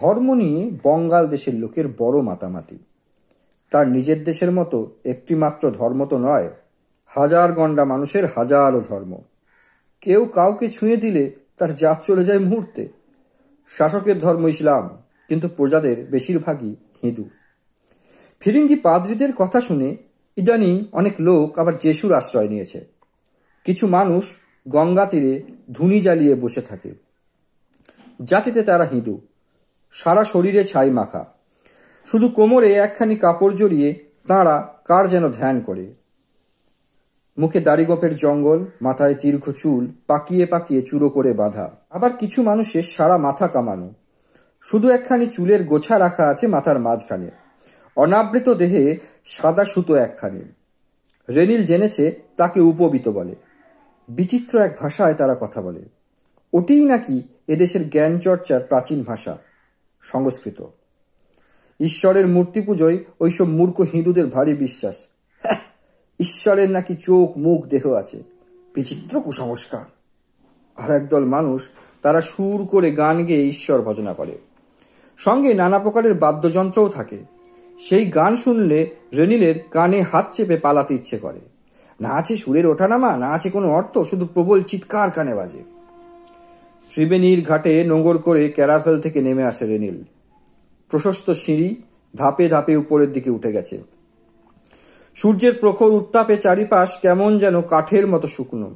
ধর্ম নিয়ে বঙ্গাল দেশের লোকের বড় মাতামাতি তার নিজের দেশের মতো একটি মাত্র ধর্ম তো নয় হাজার গণ্ডা মানুষের হাজারো ধর্ম কেউ কাউকে ছুঁয়ে দিলে তার জাত চলে যায় মুহূর্তে শাসকের ধর্ম ইসলাম কিন্তু প্রজাদের বেশিরভাগই হিঁদু ফিরিঙ্গি পাদ্রীদের কথা শুনে ইদানিং অনেক লোক আবার যেশুর আশ্রয় নিয়েছে কিছু মানুষ গঙ্গা তীরে ধুনি জ্বালিয়ে বসে থাকে জাতিতে তারা হিন্দু সারা শরীরে ছাই মাখা শুধু কোমরে একখানি কাপড় জড়িয়ে তাঁরা কার যেন ধ্যান করে মুখে দাড়িগোপের জঙ্গল মাথায় দীর্ঘ চুল পাকিয়ে পাকিয়ে চুরো করে বাঁধা আবার কিছু মানুষের সারা মাথা কামানো শুধু একখানি চুলের গোছা রাখা আছে মাথার মাঝখানে অনাবৃত দেহে সাদা সুতো একখানি রেনিল জেনেছে তাকে উপবিত বলে বিচিত্র এক ভাষায় তারা কথা বলে ওটিই নাকি এদেশের জ্ঞানচর্চার প্রাচীন ভাষা সংস্কৃত ঈশ্বরের মূর্তি পুজোয় ওইসব মূর্খ হিন্দুদের ভারী বিশ্বাস হ্যাঁ, ঈশ্বরের নাকি চোখ মুখ দেহ আছে বিচিত্র কুসংস্কার আর একদল মানুষ তারা সুর করে গান গেয়ে ঈশ্বর ভজনা করে সঙ্গে নানা প্রকারের বাদ্যযন্ত্রও থাকে সেই গান শুনলে রেনিলের কানে হাত চেপে পালাতে ইচ্ছে করে না আছে সুরের ওঠানামা না আছে কোনো অর্থ শুধু প্রবল চিৎকার কানে বাজে ত্রিবেণীর ঘাটে নোঙর করে ক্যারাফেল থেকে নেমে আসে রেনিল প্রশস্ত সিঁড়ি ধাপে ধাপে উপরের দিকে উঠে গেছে সূর্যের প্রখর উত্তাপে চারিপাশ কেমন যেন কাঠের মতো শুকনো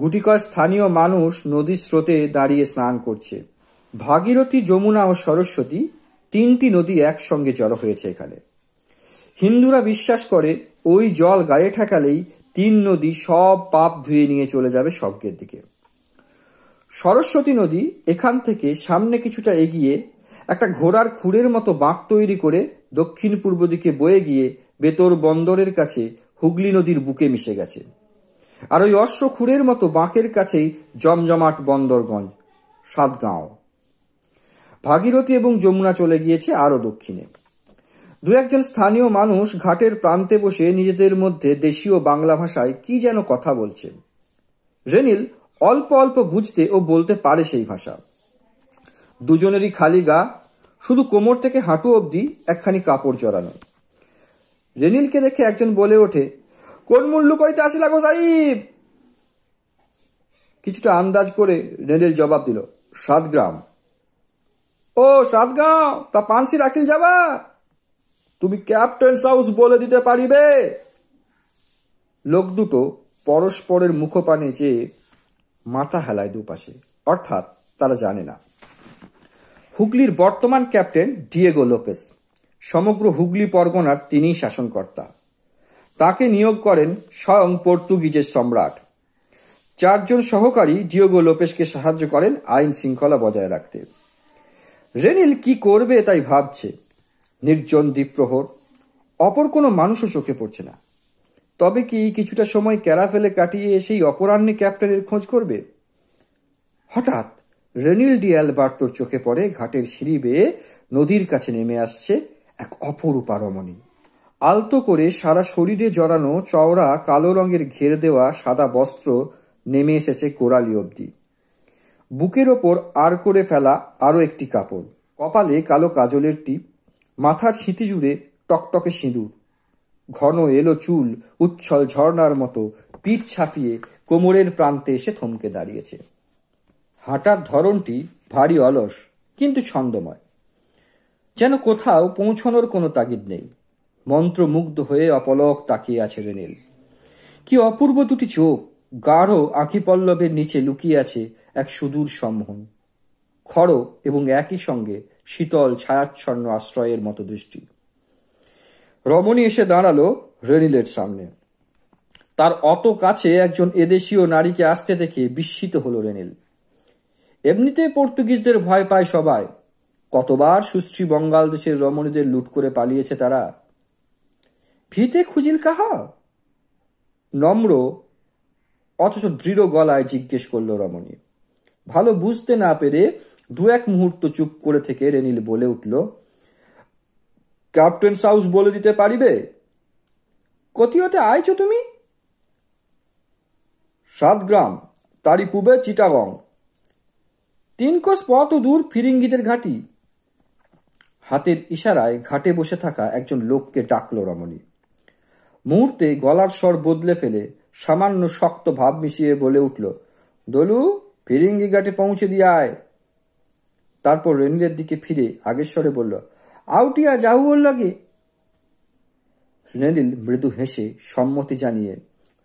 গুটিকয় স্থানীয় মানুষ নদীর স্রোতে দাঁড়িয়ে স্নান করছে ভাগীরথী যমুনা ও সরস্বতী তিনটি নদী একসঙ্গে জড়ো হয়েছে এখানে হিন্দুরা বিশ্বাস করে ওই জল গায়ে ঠেকালেই তিন নদী সব পাপ ধুয়ে নিয়ে চলে যাবে স্বর্গের দিকে সরস্বতী নদী এখান থেকে সামনে কিছুটা এগিয়ে একটা ঘোড়ার খুঁড়ের মতো বাঁক তৈরি করে দক্ষিণ পূর্ব দিকে বয়ে গিয়ে বেতর বন্দরের কাছে হুগলি নদীর বুকে মিশে গেছে আর ওই অশ্ব খুঁড়ের মতো বাঁকের কাছেই জমজমাট বন্দরগঞ্জ সাতগাঁও ভাগীরথী এবং যমুনা চলে গিয়েছে আরও দক্ষিণে দু একজন স্থানীয় মানুষ ঘাটের প্রান্তে বসে নিজেদের মধ্যে দেশীয় বাংলা ভাষায় কি যেন কথা বলছেন রেনিল অল্প অল্প বুঝতে ও বলতে পারে সেই ভাষা দুজনেরই খালি গা শুধু কোমর থেকে হাঁটু অবধি একখানি কাপড় জড়ানো রেনিলকে দেখে একজন বলে ওঠে কোন মূল্য কইতে আসিলা গো সাহিব কিছুটা আন্দাজ করে রেনিল জবাব দিল সাতগ্রাম ও গ্রাম তা পানসি রাখিল যাবা তুমি ক্যাপ্টেন হাউস বলে দিতে পারিবে লোক দুটো পরস্পরের মুখপানে চেয়ে মাথা হেলায় দুপাশে অর্থাৎ তারা জানে না হুগলির বর্তমান ক্যাপ্টেন ডিয়েগো লোপেস সমগ্র হুগলি পরগনার তিনিই শাসনকর্তা তাকে নিয়োগ করেন স্বয়ং পর্তুগিজের সম্রাট চারজন সহকারী ডিয়েগো লোপেসকে সাহায্য করেন আইন শৃঙ্খলা বজায় রাখতে রেনিল কি করবে তাই ভাবছে নির্জন প্রহর অপর কোনো মানুষও চোখে পড়ছে না তবে কি কিছুটা সময় ক্যারা ফেলে কাটিয়ে সেই অপরাহ্নে ক্যাপ্টেনের খোঁজ করবে হঠাৎ রেনিল ডিয়াল বার্তোর চোখে পড়ে ঘাটের সিঁড়ি বেয়ে নদীর কাছে নেমে আসছে এক অপরূপা রমণী আলতো করে সারা শরীরে জড়ানো চওড়া কালো রঙের ঘের দেওয়া সাদা বস্ত্র নেমে এসেছে কোরালি অবধি বুকের ওপর আর করে ফেলা আরও একটি কাপড় কপালে কালো কাজলের টিপ মাথার স্মৃতি জুড়ে টকটকে সিঁদুর ঘন এলো চুল উচ্ছল ঝর্ণার মতো পিঠ ছাপিয়ে কোমরের প্রান্তে এসে থমকে দাঁড়িয়েছে হাঁটার ধরনটি ভারী অলস কিন্তু ছন্দময় যেন কোথাও পৌঁছানোর কোনো তাগিদ নেই মন্ত্রমুগ্ধ হয়ে অপলক তাকিয়ে আছে রেনেল কি অপূর্ব দুটি চোখ গাঢ় আঁকিপল্লবের নিচে লুকিয়ে আছে এক সুদূর সম্মোহন খড় এবং একই সঙ্গে শীতল ছায়াচ্ছন্ন আশ্রয়ের মতো দৃষ্টি রমণী এসে দাঁড়ালো রেনিলের সামনে তার অত কাছে একজন এদেশীয় নারীকে আসতে দেখে বিস্মিত হলো রেনিল এমনিতে পর্তুগিজদের ভয় পায় সবাই কতবার সুশ্রী বঙ্গাল দেশের রমণীদের লুট করে পালিয়েছে তারা ভিতে খুঁজিল কাহা নম্র অথচ দৃঢ় গলায় জিজ্ঞেস করল রমণী ভালো বুঝতে না পেরে দু এক মুহূর্ত চুপ করে থেকে রেনিল বলে উঠল ক্যাপ্টেন সাউস বলে দিতে পারিবে কতিয়তে আইছো তুমি সাতগ্রাম তারই পূবে চিটাগং তিন কোষ পথ দূর ফিরিঙ্গিদের ঘাটি হাতের ইশারায় ঘাটে বসে থাকা একজন লোককে ডাকল রমণী মুহূর্তে গলার স্বর বদলে ফেলে সামান্য শক্ত ভাব মিশিয়ে বলে উঠল দলু ফিরিঙ্গি ঘাটে পৌঁছে দিয়ে আয় তারপর রেনিলের দিকে ফিরে আগেশ্বরে বলল আউটিয়া যাউর লাগে নেদিল মৃদু হেসে সম্মতি জানিয়ে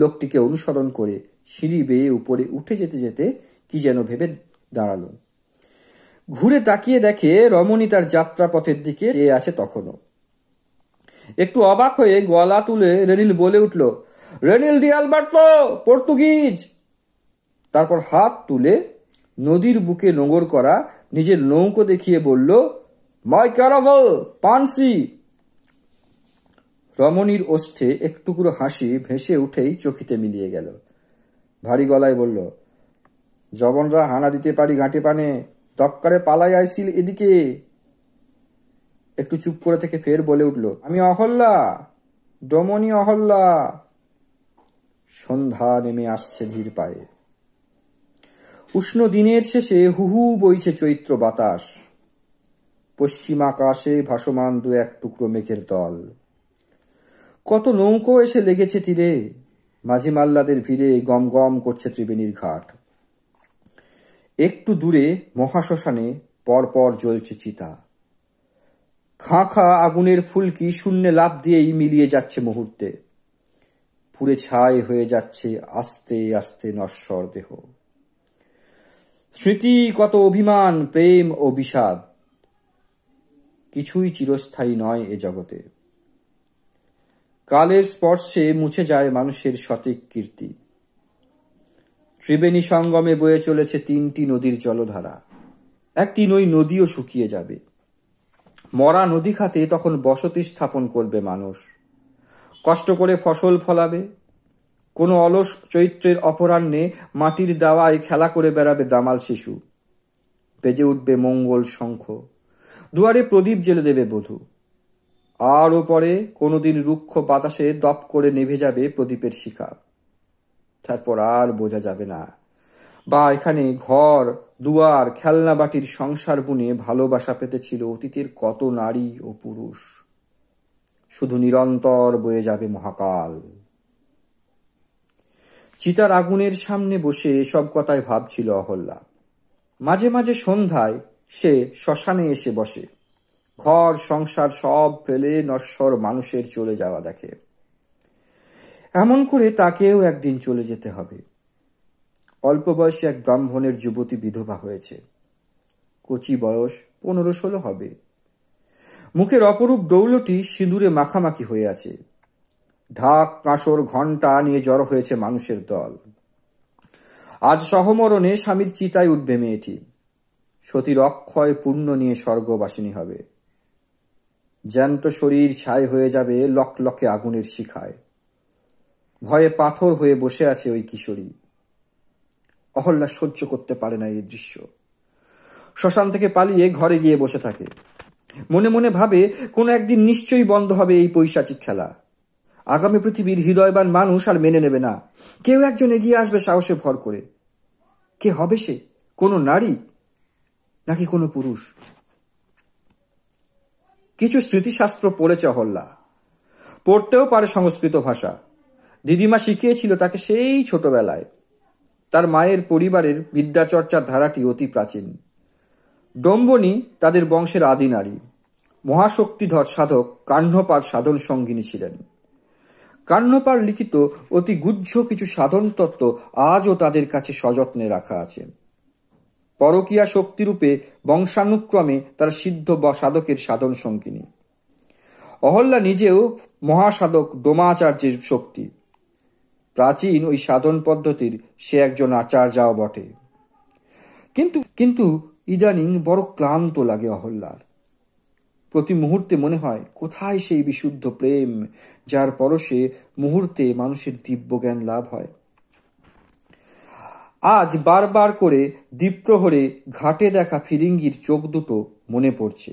লোকটিকে অনুসরণ করে সিঁড়ি বেয়ে উপরে উঠে যেতে যেতে কি যেন ভেবে দাঁড়ালো ঘুরে তাকিয়ে দেখে রমণী তার যাত্রাপথের দিকে চেয়ে আছে তখনও একটু অবাক হয়ে গলা তুলে রেনিল বলে উঠল রেনিল ডি আলবার্টো পর্তুগিজ তারপর হাত তুলে নদীর বুকে নোঙর করা নিজের নৌকো দেখিয়ে বলল মাই ক্যারাভেল পানসি রমণীর ওষ্ঠে একটুকুরো হাসি ভেসে উঠেই চকিতে মিলিয়ে গেল ভারী গলায় বলল জবনরা হানা দিতে পারি গাঁটে পানে তক্কারে পালাই আইছিল এদিকে একটু চুপ করে থেকে ফের বলে উঠল আমি অহল্লা ডমনি অহল্লা সন্ধ্যা নেমে আসছে ধীর পায়ে উষ্ণ দিনের শেষে হুহু বইছে চৈত্র বাতাস পশ্চিম আকাশে ভাসমান দু এক টুকরো মেঘের দল কত নৌকো এসে লেগেছে তীরে মাঝি মাল্লাদের ভিড়ে গম গম করছে ত্রিবেণীর ঘাট একটু দূরে মহাশ্মশানে পরপর জ্বলছে চিতা খাঁ খাঁ আগুনের ফুলকি শূন্যে লাভ দিয়েই মিলিয়ে যাচ্ছে মুহূর্তে পুরে ছাই হয়ে যাচ্ছে আস্তে আস্তে নশ্বর দেহ স্মৃতি কত অভিমান প্রেম ও বিষাদ কিছুই চিরস্থায়ী নয় এ জগতে কালের স্পর্শে মুছে যায় মানুষের সঠিক কীর্তি ত্রিবেণী সঙ্গমে বয়ে চলেছে তিনটি নদীর জলধারা একটি নই নদীও শুকিয়ে যাবে মরা নদী খাতে তখন বসতি স্থাপন করবে মানুষ কষ্ট করে ফসল ফলাবে কোনো অলস চৈত্রের অপরাহ্নে মাটির দাওয়ায় খেলা করে বেড়াবে দামাল শিশু বেজে উঠবে মঙ্গল শঙ্খ দুয়ারে প্রদীপ জেলে দেবে বধূ আর ওপরে কোনোদিন রুক্ষ বাতাসে দপ করে নেভে যাবে প্রদীপের শিখা তারপর আর বোঝা যাবে না বা এখানে ঘর দুয়ার খেলনা বাটির সংসার বুনে ভালোবাসা পেতেছিল অতীতের কত নারী ও পুরুষ শুধু নিরন্তর বয়ে যাবে মহাকাল চিতার আগুনের সামনে বসে এসব কথায় ভাবছিল অহল্যা মাঝে মাঝে সন্ধ্যায় সে শ্মশানে এসে বসে ঘর সংসার সব ফেলে নশ্বর মানুষের চলে যাওয়া দেখে এমন করে তাকেও একদিন চলে যেতে হবে অল্প বয়সে এক ব্রাহ্মণের যুবতী বিধবা হয়েছে কচি বয়স পনেরো ষোলো হবে মুখের অপরূপ ডৌলটি সিঁদুরে মাখামাখি হয়ে আছে ঢাক কাঁসর ঘণ্টা নিয়ে জড়ো হয়েছে মানুষের দল আজ সহমরণে স্বামীর চিতায় উঠবে মেয়েটি সতীর অক্ষয় পূর্ণ নিয়ে স্বর্গবাসিনী হবে জ্যান্ত শরীর ছাই হয়ে যাবে লক লকে আগুনের শিখায় ভয়ে পাথর হয়ে বসে আছে ওই কিশোরী অহল্যা সহ্য করতে পারে না এই দৃশ্য শ্মশান থেকে পালিয়ে ঘরে গিয়ে বসে থাকে মনে মনে ভাবে কোনো একদিন নিশ্চয়ই বন্ধ হবে এই পৈশাচিক খেলা আগামী পৃথিবীর হৃদয়বান মানুষ আর মেনে নেবে না কেউ একজন এগিয়ে আসবে সাহসে ভর করে কে হবে সে কোনো নারী নাকি কোনো পুরুষ কিছু স্মৃতিশাস্ত্র পড়েছে হল্লা পড়তেও পারে সংস্কৃত ভাষা দিদিমা শিখিয়েছিল তাকে সেই ছোটবেলায় তার মায়ের পরিবারের বিদ্যাচর্চার ধারাটি অতি প্রাচীন ডম্বনি তাদের বংশের আদি নারী মহাশক্তিধর সাধক কাহ্নপার সাধন সঙ্গিনী ছিলেন কাহ্নপার লিখিত অতি গুজ্জ কিছু সাধন তত্ত্ব আজও তাদের কাছে সযত্নে রাখা আছে পরকীয়া শক্তিরূপে বংশানুক্রমে তার সিদ্ধ বা সাধকের সাধন সঙ্গিনী অহল্যা নিজেও মহাসাধক ডোমাচার্যের শক্তি প্রাচীন ওই সাধন পদ্ধতির সে একজন আচার্যাও বটে কিন্তু কিন্তু ইদানিং বড় ক্লান্ত লাগে অহল্যার প্রতি মুহূর্তে মনে হয় কোথায় সেই বিশুদ্ধ প্রেম যার পরশে মুহূর্তে মানুষের দিব্য জ্ঞান লাভ হয় আজ বারবার করে দ্বীপ্রহরে ঘাটে দেখা ফিরিঙ্গির চোখ দুটো মনে পড়ছে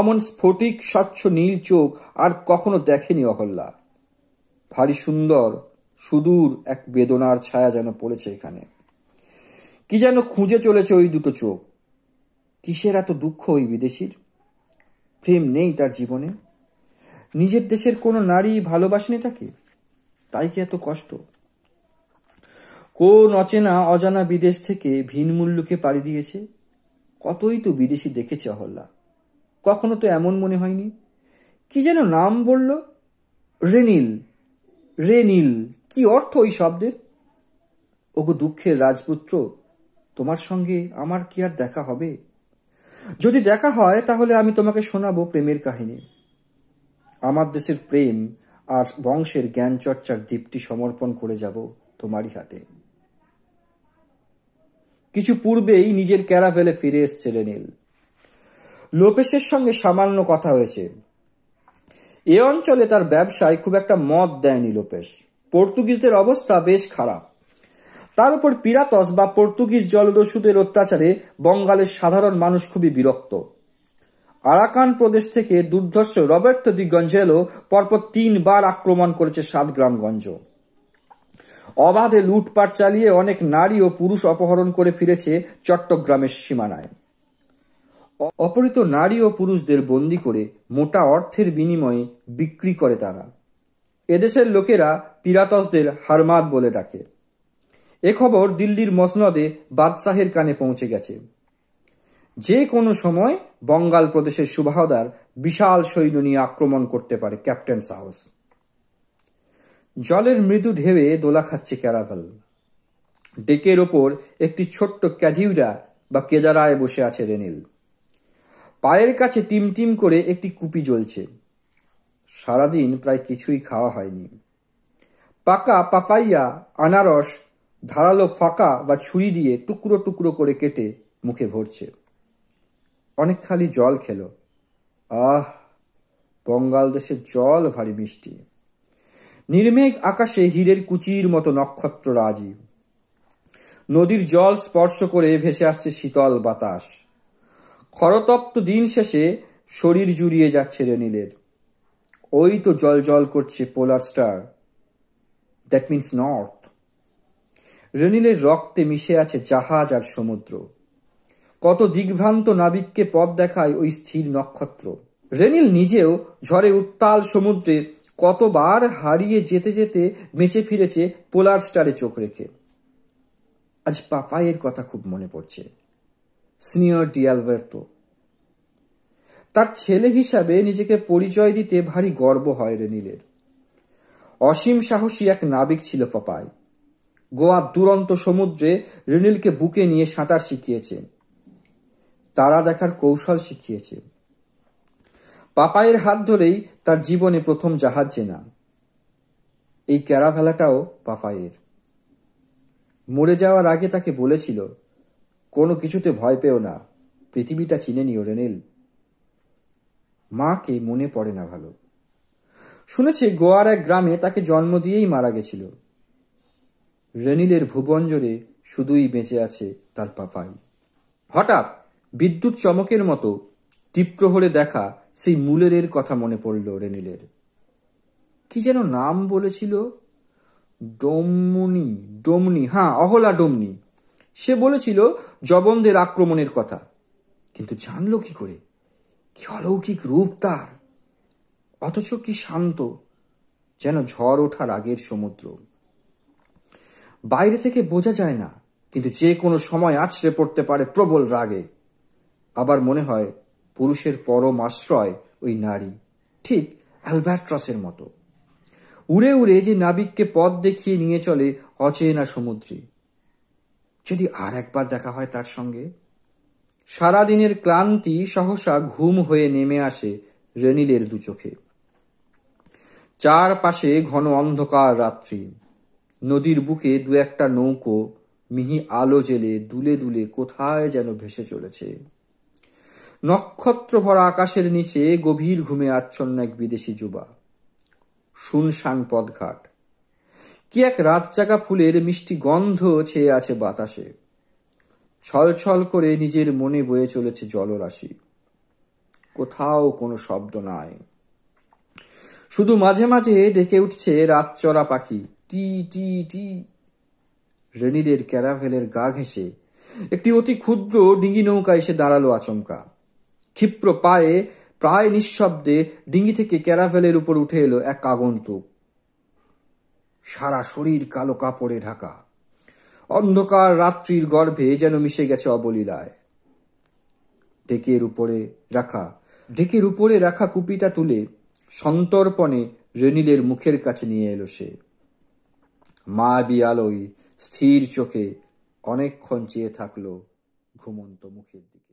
অমন স্ফটিক স্বচ্ছ নীল চোখ আর কখনো দেখেনি অহল্লা ভারী সুন্দর সুদূর এক বেদনার ছায়া যেন পড়েছে এখানে কি যেন খুঁজে চলেছে ওই দুটো চোখ কিসের এত দুঃখ ওই বিদেশির প্রেম নেই তার জীবনে নিজের দেশের কোনো নারী ভালোবাসেনি তাকে তাই কি এত কষ্ট কোন অচেনা অজানা বিদেশ থেকে ভিন মূল্যকে পাড়ি দিয়েছে কতই তো বিদেশি দেখেছে অহল্লা কখনো তো এমন মনে হয়নি কি যেন নাম বলল রেনিল রেনিল কি অর্থ ওই শব্দের ওগো দুঃখের রাজপুত্র তোমার সঙ্গে আমার কি আর দেখা হবে যদি দেখা হয় তাহলে আমি তোমাকে শোনাবো প্রেমের কাহিনী আমার দেশের প্রেম আর বংশের জ্ঞান চর্চার দীপ্তি সমর্পণ করে যাব তোমারই হাতে কিছু পূর্বেই নিজের ফেলে ফিরে এসছে রেনিল লোপেশের সঙ্গে সামান্য কথা হয়েছে এ অঞ্চলে তার ব্যবসায় খুব একটা মত দেয়নি লোপেশ পর্তুগিজদের অবস্থা বেশ খারাপ তার উপর পিরাতস বা পর্তুগিজ জলদস্যুদের অত্যাচারে বঙ্গালের সাধারণ মানুষ খুবই বিরক্ত আরাকান প্রদেশ থেকে দুর্ধর্ষ রবার্ট দি গঞ্জেলো পরপর তিনবার আক্রমণ করেছে সাতগ্রামগঞ্জ অবাধে লুটপাট চালিয়ে অনেক নারী ও পুরুষ অপহরণ করে ফিরেছে চট্টগ্রামের সীমানায় অপহৃত নারী ও পুরুষদের বন্দি করে মোটা অর্থের বিনিময়ে বিক্রি করে তারা এদেশের লোকেরা পিরাতসদের হারমাদ বলে ডাকে এ খবর দিল্লির মসনদে বাদশাহের কানে পৌঁছে গেছে যে কোনো সময় বঙ্গাল প্রদেশের সুবাহদার বিশাল সৈন্য নিয়ে আক্রমণ করতে পারে ক্যাপ্টেন সাহস জলের মৃদু ঢেবে দোলা খাচ্ছে ক্যারাভাল ডেকের ওপর একটি ছোট্ট ক্যাডিউরা বা কেদারায় বসে আছে রেনিল পায়ের কাছে টিমটিম করে একটি কুপি জ্বলছে সারাদিন প্রায় কিছুই খাওয়া হয়নি পাকা পাপাইয়া আনারস ধারালো ফাঁকা বা ছুরি দিয়ে টুকরো টুকরো করে কেটে মুখে ভরছে অনেক খালি জল খেল আহ বঙ্গাল দেশের জল ভারী মিষ্টি নির্মেঘ আকাশে হীরের কুচির মতো নক্ষত্র রাজি নদীর জল স্পর্শ করে ভেসে আসছে শীতল বাতাস খরতপ্ত দিন শেষে শরীর জুড়িয়ে যাচ্ছে রেনিলের ওই তো জল জল করছে polar star that means north রেনিলের রক্তে মিশে আছে জাহাজ আর সমুদ্র কত দিগ্ভ্রান্ত নাবিককে পথ দেখায় ওই স্থির নক্ষত্র রেনিল নিজেও ঝড়ে উত্তাল সমুদ্রে কতবার হারিয়ে যেতে যেতে বেঁচে ফিরেছে পোলার স্টারে চোখ রেখে আজ পাপায়ের কথা খুব মনে পড়ছে সিনিয়র ডিয়ালবার্তো তার ছেলে হিসাবে নিজেকে পরিচয় দিতে ভারী গর্ব হয় রেনিলের অসীম সাহসী এক নাবিক ছিল পাপায় গোয়া দুরন্ত সমুদ্রে রেনিলকে বুকে নিয়ে সাঁতার শিখিয়েছে তারা দেখার কৌশল শিখিয়েছে পাপায়ের হাত ধরেই তার জীবনে প্রথম জাহাজ চেনা এই ক্যারাভেলাটাও পাপায়ের মরে যাওয়ার আগে তাকে বলেছিল কোনো কিছুতে ভয় পেও না পৃথিবীটা চিনে নিও রেনেল মাকে মনে পড়ে না ভালো শুনেছে গোয়ার এক গ্রামে তাকে জন্ম দিয়েই মারা গেছিল রেনিলের ভুবঞ্জরে শুধুই বেঁচে আছে তার পাপাই হঠাৎ বিদ্যুৎ চমকের মতো তীব্র হলে দেখা সেই মুলেরের কথা মনে পড়ল রেনিলের কি যেন নাম বলেছিল ডোমনি ডোমনি হ্যাঁ অহলা ডোমনি সে বলেছিল জবনদের আক্রমণের কথা কিন্তু জানল কি করে কি অলৌকিক রূপ তার অথচ কি শান্ত যেন ঝড় ওঠার আগের সমুদ্র বাইরে থেকে বোঝা যায় না কিন্তু যে কোনো সময় আছড়ে পড়তে পারে প্রবল রাগে আবার মনে হয় পুরুষের পরম আশ্রয় ওই নারী ঠিক অ্যালবার্ট্রাসের মতো উড়ে উড়ে যে নাবিককে পথ দেখিয়ে নিয়ে চলে অচেনা সমুদ্রে যদি আর একবার দেখা হয় তার সঙ্গে সারাদিনের ক্লান্তি সহসা ঘুম হয়ে নেমে আসে রেনিলের দু চোখে চারপাশে ঘন অন্ধকার রাত্রি নদীর বুকে দু একটা নৌকো মিহি আলো জেলে দুলে দুলে কোথায় যেন ভেসে চলেছে নক্ষত্র ভরা আকাশের নিচে গভীর ঘুমে আচ্ছন্ন এক বিদেশি যুবা শুনশান পদঘাট কি এক রাত চাকা ফুলের মিষ্টি গন্ধ ছেয়ে আছে বাতাসে ছল ছল করে নিজের মনে বয়ে চলেছে জলরাশি কোথাও কোনো শব্দ নাই শুধু মাঝে মাঝে ডেকে উঠছে রাতচরা পাখি টি টি টি রেনিদের ক্যারাভেলের গা ঘেঁষে একটি অতি ক্ষুদ্র ডিঙি নৌকা এসে দাঁড়ালো আচমকা ক্ষিপ্র পায়ে প্রায় নিঃশব্দে ডিঙি থেকে ক্যারাভেলের উপর উঠে এলো এক আগন্তুক সারা শরীর কালো কাপড়ে ঢাকা অন্ধকার রাত্রির গর্ভে যেন মিশে গেছে অবলীলায় ডেকের উপরে রাখা ডেকের উপরে রাখা কুপিটা তুলে সন্তর্পণে রেনিলের মুখের কাছে নিয়ে এলো সে মা বিয়ালই স্থির চোখে অনেকক্ষণ চেয়ে থাকলো ঘুমন্ত মুখের দিকে